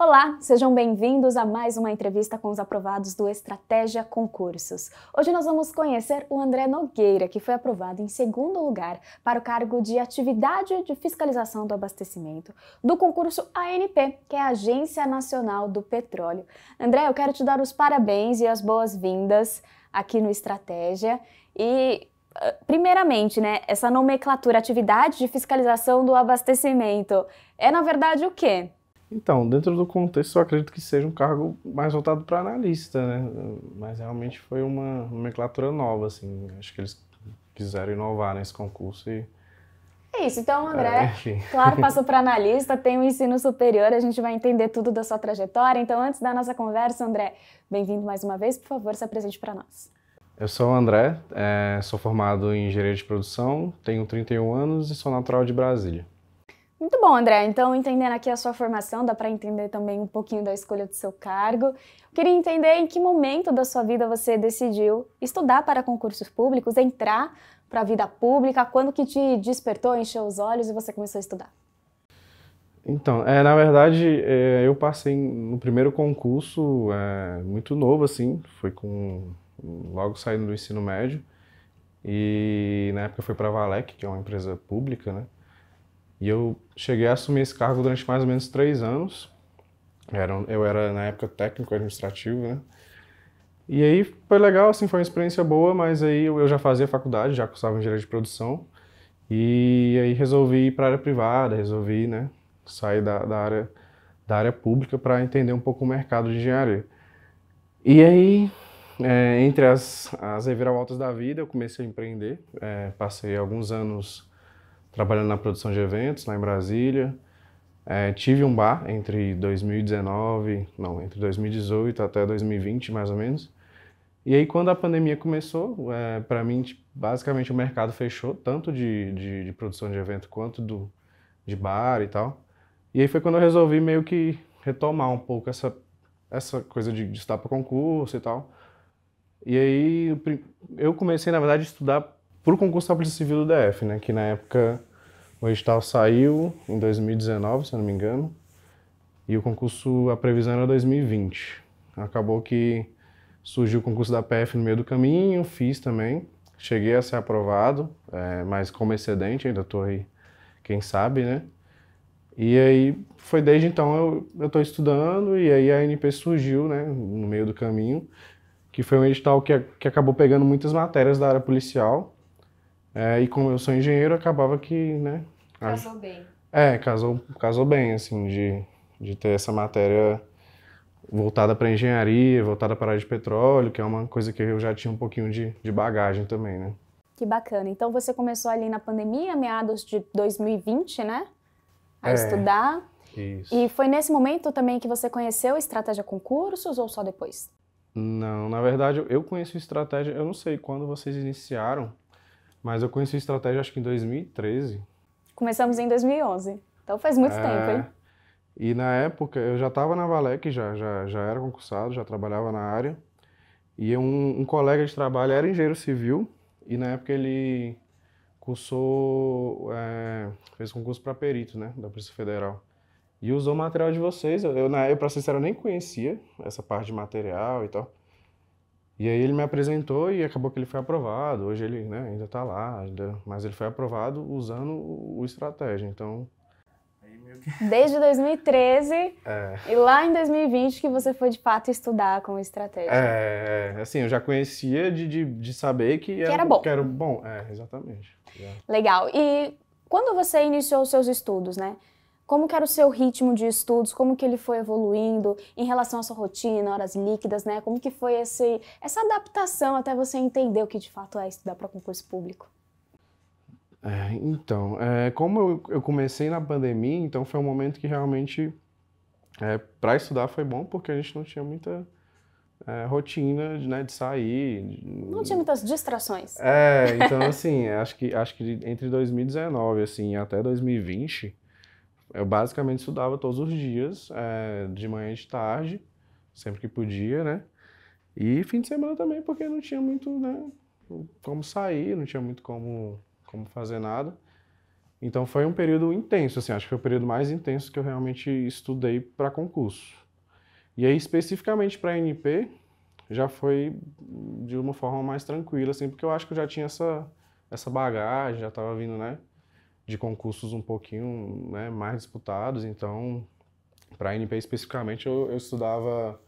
Olá, sejam bem-vindos a mais uma entrevista com os aprovados do Estratégia Concursos. Hoje nós vamos conhecer o André Nogueira, que foi aprovado em segundo lugar para o cargo de Atividade de Fiscalização do Abastecimento do concurso ANP, que é a Agência Nacional do Petróleo. André, eu quero te dar os parabéns e as boas-vindas aqui no Estratégia e ah, primeiramente, né, essa nomenclatura Atividade de Fiscalização do Abastecimento é na verdade o quê? Então, dentro do contexto, eu acredito que seja um cargo mais voltado para analista, né? Mas realmente foi uma nomenclatura nova, assim. Acho que eles quiseram inovar nesse concurso e. É isso. Então, André, é, claro, passou para analista, tem o um ensino superior, a gente vai entender tudo da sua trajetória. Então, antes da nossa conversa, André, bem-vindo mais uma vez. Por favor, se apresente para nós. Eu sou o André, é, sou formado em engenharia de produção, tenho 31 anos e sou natural de Brasília. Muito bom, André. Então, entendendo aqui a sua formação, dá para entender também um pouquinho da escolha do seu cargo. Eu queria entender em que momento da sua vida você decidiu estudar para concursos públicos, entrar para a vida pública, quando que te despertou, encheu os olhos e você começou a estudar? Então, é, na verdade, é, eu passei no primeiro concurso é, muito novo, assim, foi com logo saindo do ensino médio e na época foi para a Valec, que é uma empresa pública, né? E eu cheguei a assumir esse cargo durante mais ou menos três anos. Era, eu era, na época, técnico administrativo, né? E aí foi legal, assim, foi uma experiência boa, mas aí eu já fazia faculdade, já cursava engenharia de produção. E aí resolvi ir para a área privada, resolvi, né, sair da, da área, da área pública para entender um pouco o mercado de engenharia. E aí, é, entre as, as reviravoltas da vida, eu comecei a empreender. É, passei alguns anos trabalhando na produção de eventos lá em Brasília. É, tive um bar entre 2019, não, entre 2018 até 2020, mais ou menos. E aí, quando a pandemia começou, é, para mim, tipo, basicamente o mercado fechou, tanto de, de, de, produção de evento quanto do, de bar e tal. E aí foi quando eu resolvi meio que retomar um pouco essa, essa coisa de, de estar para concurso e tal. E aí, eu comecei, na verdade, a estudar para o concurso da Polícia Civil do DF, né? Que na época o edital saiu em 2019, se eu não me engano, e o concurso, a previsão era 2020. Acabou que surgiu o concurso da PF no meio do caminho, fiz também. Cheguei a ser aprovado, é, mas como excedente, ainda estou aí, quem sabe, né? E aí foi desde então eu eu estou estudando e aí a NP surgiu, né, no meio do caminho, que foi um edital que, que acabou pegando muitas matérias da área policial é, e como eu sou engenheiro, acabava que, né? Casou a... bem. É, casou, casou bem, assim, de, de ter essa matéria voltada para engenharia, voltada para a área de petróleo, que é uma coisa que eu já tinha um pouquinho de, de bagagem também, né? Que bacana. Então você começou ali na pandemia, meados de 2020, né? A é, estudar. Isso. E foi nesse momento também que você conheceu Estratégia Concursos ou só depois? Não, na verdade eu conheço Estratégia, eu não sei quando vocês iniciaram, mas eu conheci estratégia acho que em 2013. Começamos em 2011, então faz muito é... tempo, hein? E na época eu já estava na Valec, já, já, já era concursado, já trabalhava na área. E um, um colega de trabalho era engenheiro civil e na época ele cursou, é, fez concurso para perito, né, da Polícia Federal. E usou material de vocês. Eu, eu para ser sincero, eu nem conhecia essa parte de material e tal. E aí ele me apresentou e acabou que ele foi aprovado. Hoje ele né, ainda está lá, ainda, mas ele foi aprovado usando o, estratégia. Então. Desde 2013 é. e lá em 2020 que você foi de fato estudar com estratégia. É, assim, eu já conhecia de, de, de saber que, que era, era, bom. Que era bom, é, exatamente. Yeah. Legal. E quando você iniciou os seus estudos, né? Como que era o seu ritmo de estudos? Como que ele foi evoluindo em relação à sua rotina, horas líquidas, né? Como que foi esse, essa adaptação até você entender o que de fato é estudar para concurso público? É, então, é, como eu, eu, comecei na pandemia, então foi um momento que realmente é, para estudar foi bom porque a gente não tinha muita é, rotina né, de sair. De... Não tinha muitas distrações. É, então assim, acho que acho que entre 2019 assim até 2020 eu basicamente estudava todos os dias, é, de manhã e de tarde, sempre que podia, né? E fim de semana também, porque não tinha muito, né, como sair, não tinha muito como, como fazer nada. Então foi um período intenso, assim, acho que foi o período mais intenso que eu realmente estudei para concurso. E aí especificamente para NP, já foi de uma forma mais tranquila, assim, porque eu acho que eu já tinha essa essa bagagem, já estava vindo, né, de concursos um pouquinho né, mais disputados. Então, para a NP especificamente, eu, eu, estudava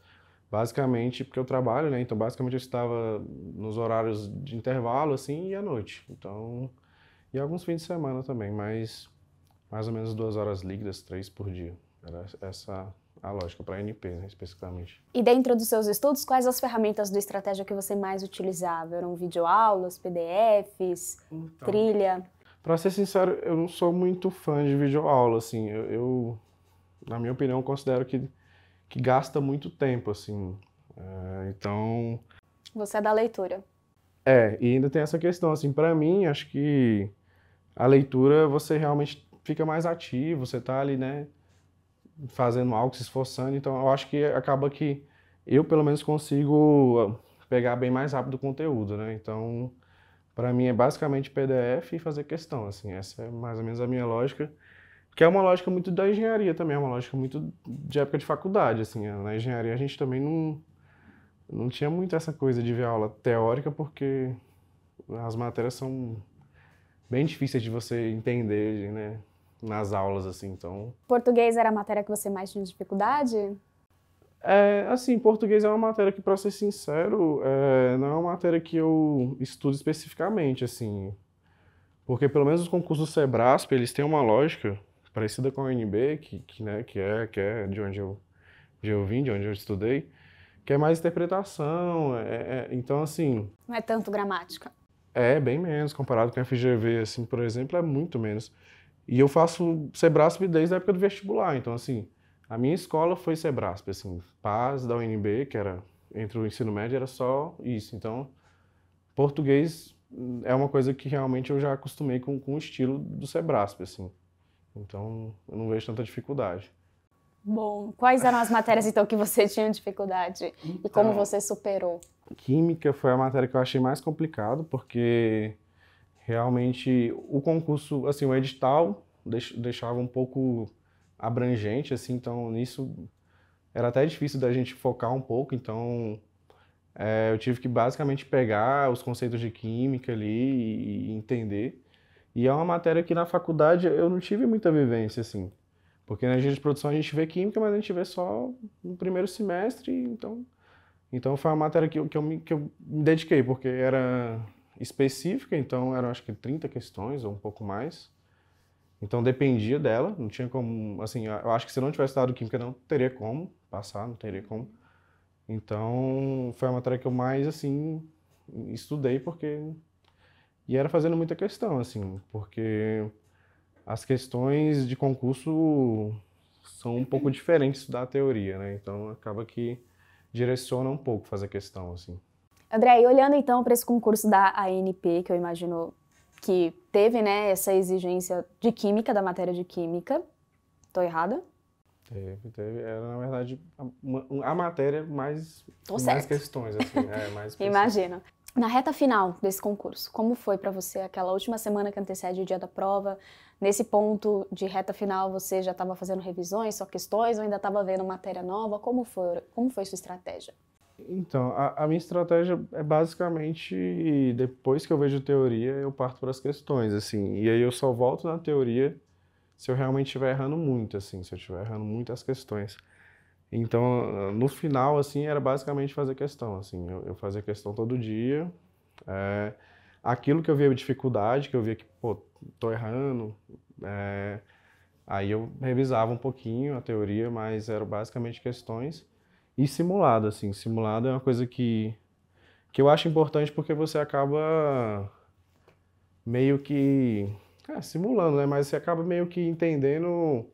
basicamente, porque eu trabalho, né? Então, basicamente, eu estava nos horários de intervalo, assim, e à noite. Então, e alguns fins de semana também, mas mais ou menos duas horas líquidas, três por dia. Era essa a lógica para a NP, né, especificamente. E dentro dos seus estudos, quais as ferramentas do Estratégia que você mais utilizava? Eram videoaulas, PDFs, então, trilha? Para ser sincero, eu não sou muito fã de videoaula, assim. Eu, eu na minha opinião, considero que, que gasta muito tempo, assim. É, então... Você é da leitura. É, e ainda tem essa questão, assim, para mim, acho que a leitura você realmente fica mais ativo, você tá ali, né, fazendo algo, se esforçando, então eu acho que acaba que eu, pelo menos, consigo ah, pegar bem mais rápido o conteúdo, né, então para mim é basicamente PDF e fazer questão, assim, essa é mais ou menos a minha lógica, que é uma lógica muito da engenharia também, é uma lógica muito de época de faculdade, assim, na engenharia a gente também não não tinha muito essa coisa de ver aula teórica porque as matérias são bem difíceis de você entender, né, nas aulas assim, então. Português era a matéria que você mais tinha dificuldade? É, assim, português é uma matéria que, para ser sincero, é, não é uma matéria que eu estudo especificamente, assim. Porque, pelo menos, os concursos do Sebrasp, eles têm uma lógica parecida com a UNB, que, que, né, que, é, que é de onde eu, de eu vim, de onde eu estudei, que é mais interpretação, é, é então, assim... Não é tanto gramática. É, bem menos, comparado com a FGV, assim, por exemplo, é muito menos. E eu faço Sebrasp desde a época do vestibular, então, assim... A minha escola foi Sebrasp, assim, Paz da UNB, que era entre o ensino médio era só isso. Então, português hum, é uma coisa que realmente eu já acostumei com, com o estilo do Sebrasp, assim. Então, eu não vejo tanta dificuldade. Bom, quais eram as matérias então que você tinha dificuldade então, e como então, você superou? Química foi a matéria que eu achei mais complicado, porque realmente o concurso, assim, o edital deixava um pouco abrangente, assim, então nisso era até difícil da gente focar um pouco, então é, eu tive que basicamente pegar os conceitos de química ali e, entender. E é uma matéria que na faculdade eu não tive muita vivência, assim. Porque na engenharia de produção a gente vê química, mas a gente vê só no primeiro semestre, então... Então foi uma matéria que eu, que eu, me, que eu me dediquei, porque era específica, então eram acho que 30 questões ou um pouco mais. Então dependia dela, não tinha como, assim, eu acho que se eu não tivesse dado química não teria como passar, não teria como. Então foi a matéria que eu mais assim estudei porque e era fazendo muita questão assim, porque as questões de concurso são um pouco diferentes da teoria, né? Então acaba que direciona um pouco fazer questão assim. André, e olhando então para esse concurso da ANP, que eu imagino que teve né, essa exigência de química, da matéria de química. Estou errada? Teve, teve. Era, na verdade, a, a matéria mais, mais questões, assim. Né, é, mais Imagino. Na reta final desse concurso, como foi para você aquela última semana que antecede o dia da prova? Nesse ponto de reta final, você já estava fazendo revisões, só questões, ou ainda estava vendo matéria nova? Como foi, como foi sua estratégia? Então, a, a, minha estratégia é basicamente, depois que eu vejo teoria, eu parto para as questões, assim. E aí eu só volto na teoria se eu realmente estiver errando muito, assim, se eu estiver errando muito as questões. Então, no final, assim, era basicamente fazer questão, assim. Eu, eu fazia questão todo dia. É, aquilo que eu via dificuldade, que eu via que, pô, tô errando, é, aí eu revisava um pouquinho a teoria, mas eram basicamente questões. E simulado, assim, simulado é uma coisa que, que eu acho importante porque você acaba meio que é, simulando, né? Mas você acaba meio que entendendo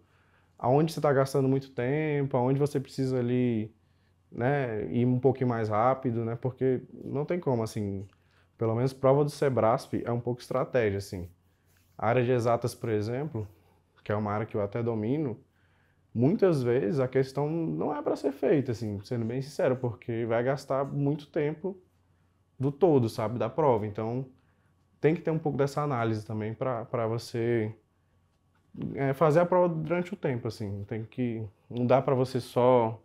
aonde você está gastando muito tempo, aonde você precisa ali, né, ir um pouquinho mais rápido, né? Porque não tem como, assim, pelo menos prova do Sebrasp é um pouco estratégia, assim. A área de exatas, por exemplo, que é uma área que eu até domino, muitas vezes a questão não é para ser feita, assim, sendo bem sincero, porque vai gastar muito tempo do todo, sabe, da prova. Então, tem que ter um pouco dessa análise também para você é, fazer a prova durante o tempo, assim. Tem que não dá para você só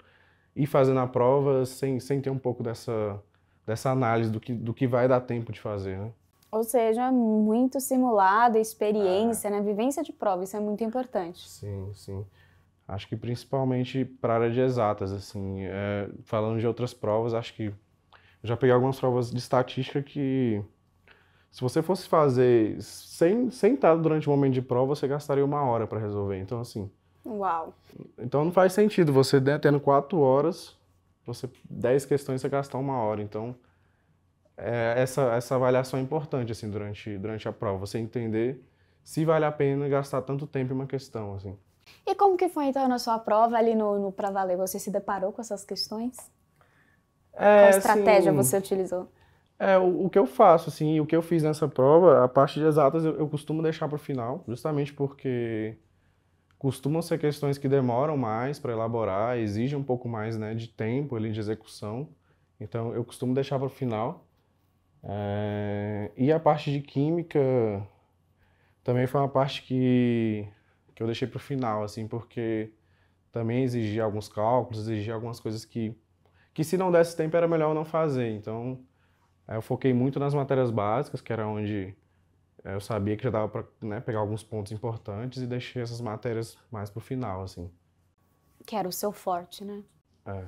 ir fazendo a prova sem, sem ter um pouco dessa dessa análise do que, do que vai dar tempo de fazer, né? Ou seja, é muito simulado, experiência, é. né? Vivência de prova, isso é muito importante. Sim, sim. Acho que principalmente para a área de exatas, assim, é, falando de outras provas, acho que já peguei algumas provas de estatística que se você fosse fazer sem sentado durante o um momento de prova, você gastaria uma hora para resolver. Então, assim. Uau. Então não faz sentido você né, tendo quatro horas, você dez questões você gastar uma hora. Então é, essa essa avaliação é importante assim durante durante a prova, você entender se vale a pena gastar tanto tempo em uma questão assim. E como que foi então na sua prova ali no, no Pra Valer? Você se deparou com essas questões? É, Qual assim, estratégia assim, você utilizou? É, o, o, que eu faço, assim, o que eu fiz nessa prova, a parte de exatas eu, eu costumo deixar para o final, justamente porque costumam ser questões que demoram mais para elaborar, exigem um pouco mais né, de tempo ali, de execução. Então eu costumo deixar para o final. É... E a parte de química também foi uma parte que que eu deixei para o final, assim, porque também exigia alguns cálculos, exigia algumas coisas que, que se não desse tempo era melhor não fazer. Então, eh, eu foquei muito nas matérias básicas, que era onde eh, eu sabia que já dava para né, pegar alguns pontos importantes e deixei essas matérias mais para o final, assim. Que era o seu forte, né? É,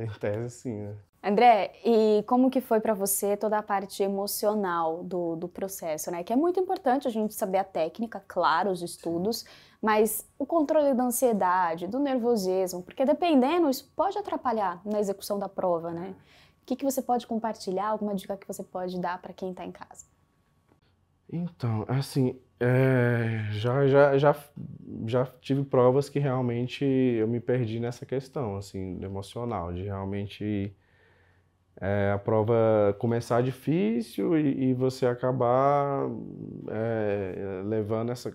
é em tese sim, né? André, e como que foi para você toda a parte emocional do, do processo, né? Que é muito importante a gente saber a técnica, claro, os estudos, mas o controle da ansiedade, do nervosismo, porque dependendo, isso pode atrapalhar na execução da prova, né? O que, que você pode compartilhar? Alguma dica que você pode dar para quem está em casa? Então, assim, é, já, já, já, já tive provas que realmente eu me perdi nessa questão, assim, emocional, de realmente é, a prova começar difícil e, e você acabar é, levando essa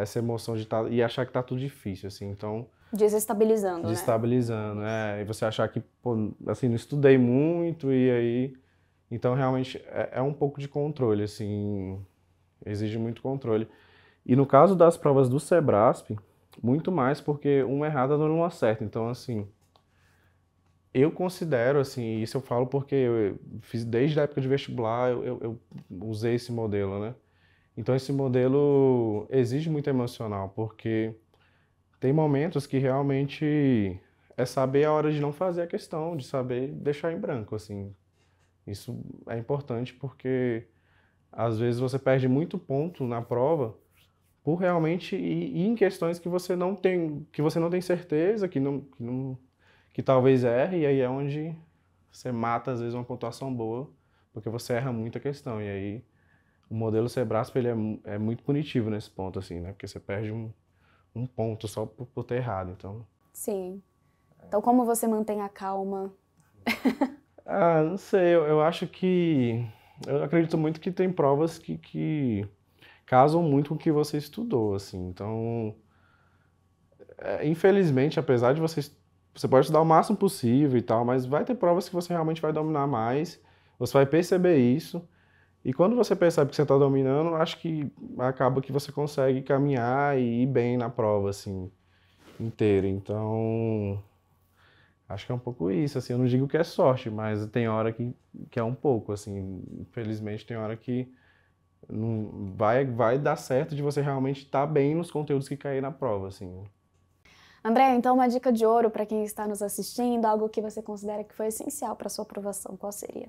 essa emoção de tá, e achar que tá tudo difícil, assim, então... Desestabilizando, né? Desestabilizando, né? é. E você achar que, pô, assim, não estudei muito e aí... Então, realmente, é, é um pouco de controle, assim, exige muito controle. E no caso das provas do Sebrasp, muito mais porque uma errada não uma certa. Então, assim, eu considero, assim, isso eu falo porque eu fiz desde a época de vestibular, eu, eu, eu usei esse modelo, né? Então esse modelo exige muito emocional, porque tem momentos que realmente é saber a hora de não fazer a questão, de saber deixar em branco, assim. Isso é importante porque às vezes você perde muito ponto na prova por realmente ir em questões que você não tem, que você não tem certeza, que não, que não que talvez erre, e aí é onde você mata às vezes uma pontuação boa, porque você erra muita questão e aí o modelo Sebraspa ele é, é, muito punitivo nesse ponto, assim, né? Porque você perde um, um ponto só por, por ter errado, então... Sim. Então como você mantém a calma? ah, não sei, eu, eu, acho que... Eu acredito muito que tem provas que, que casam muito com o que você estudou, assim, então... É, infelizmente, apesar de você... Você pode estudar o máximo possível e tal, mas vai ter provas que você realmente vai dominar mais, você vai perceber isso, e quando você percebe que você está dominando, acho que acaba que você consegue caminhar e ir bem na prova, assim, inteira. Então, acho que é um pouco isso, assim. Eu não digo que é sorte, mas tem hora que, que é um pouco, assim. Infelizmente, tem hora que não vai, vai dar certo de você realmente estar tá bem nos conteúdos que cair na prova, assim. André, então uma dica de ouro para quem está nos assistindo, algo que você considera que foi essencial para sua aprovação, qual seria?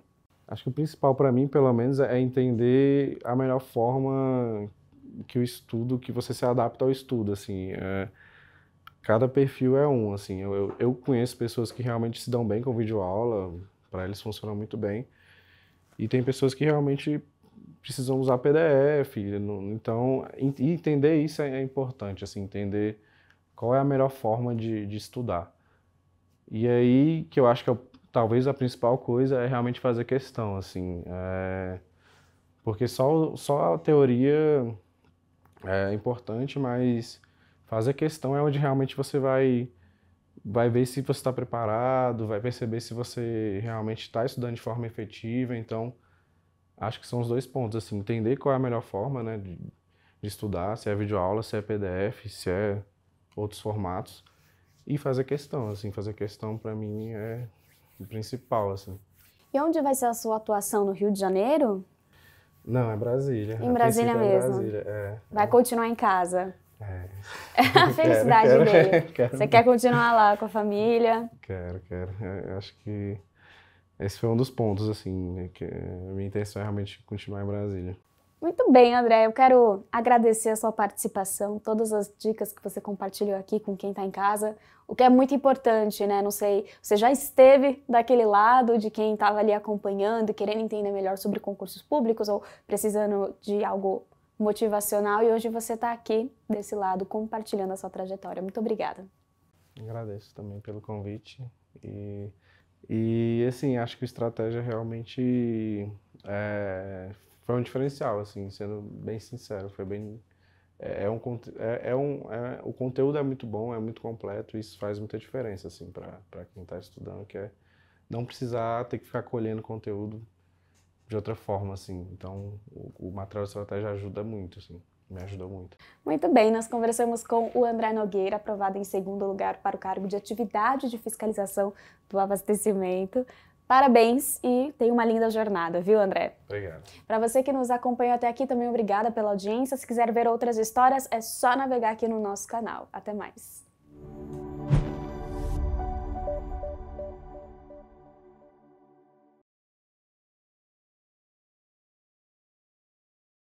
Acho que o principal para mim, pelo menos, é entender a melhor forma que o estudo, que você se adapta ao estudo, assim. É, cada perfil é um, assim. Eu, eu, conheço pessoas que realmente se dão bem com videoaula, para eles funciona muito bem. E tem pessoas que realmente precisam usar PDF, então entender isso é, é importante, assim, entender qual é a melhor forma de, de estudar. E aí que eu acho que é o talvez a principal coisa é realmente fazer questão, assim. É... Porque só, só a teoria é importante, mas fazer questão é onde realmente você vai, vai ver se você está preparado, vai perceber se você realmente está estudando de forma efetiva. Então, acho que são os dois pontos, assim, entender qual é a melhor forma, né, de, de estudar, se é videoaula, se é PDF, se é outros formatos, e fazer questão, assim, fazer questão para mim é o principal, assim. E onde vai ser a sua atuação? No Rio de Janeiro? Não, é Brasília. Em Brasília é mesmo? É Brasília. É, vai continuar em casa? É. é a felicidade quero, quero, dele. Quero, Você quer continuar lá com a família? Quero, quero. É, eu acho que esse foi um dos pontos, assim, né, que a minha intenção é realmente continuar em Brasília. Muito bem, André. Eu quero agradecer a sua participação, todas as dicas que você compartilhou aqui com quem está em casa o que é muito importante, né? Não sei, você já esteve daquele lado de quem estava ali acompanhando, querendo entender melhor sobre concursos públicos ou precisando de algo motivacional e hoje você está aqui desse lado compartilhando a sua trajetória. Muito obrigada. Agradeço também pelo convite e, e assim acho que a estratégia realmente é, foi um diferencial, assim, sendo bem sincero, foi bem é, é, um, é, é, um, é, o conteúdo é muito bom, é muito completo, e isso faz muita diferença, assim, para quem está estudando, que é não precisar ter que ficar colhendo conteúdo de outra forma, assim. Então, o, o material de estratégia ajuda muito, assim. Me ajudou muito. Muito bem, nós conversamos com o André Nogueira, aprovado em segundo lugar para o cargo de atividade de fiscalização do abastecimento. Parabéns e tenha uma linda jornada, viu, André? Obrigado. Para você que nos acompanhou até aqui, também obrigada pela audiência. Se quiser ver outras histórias, é só navegar aqui no nosso canal. Até mais.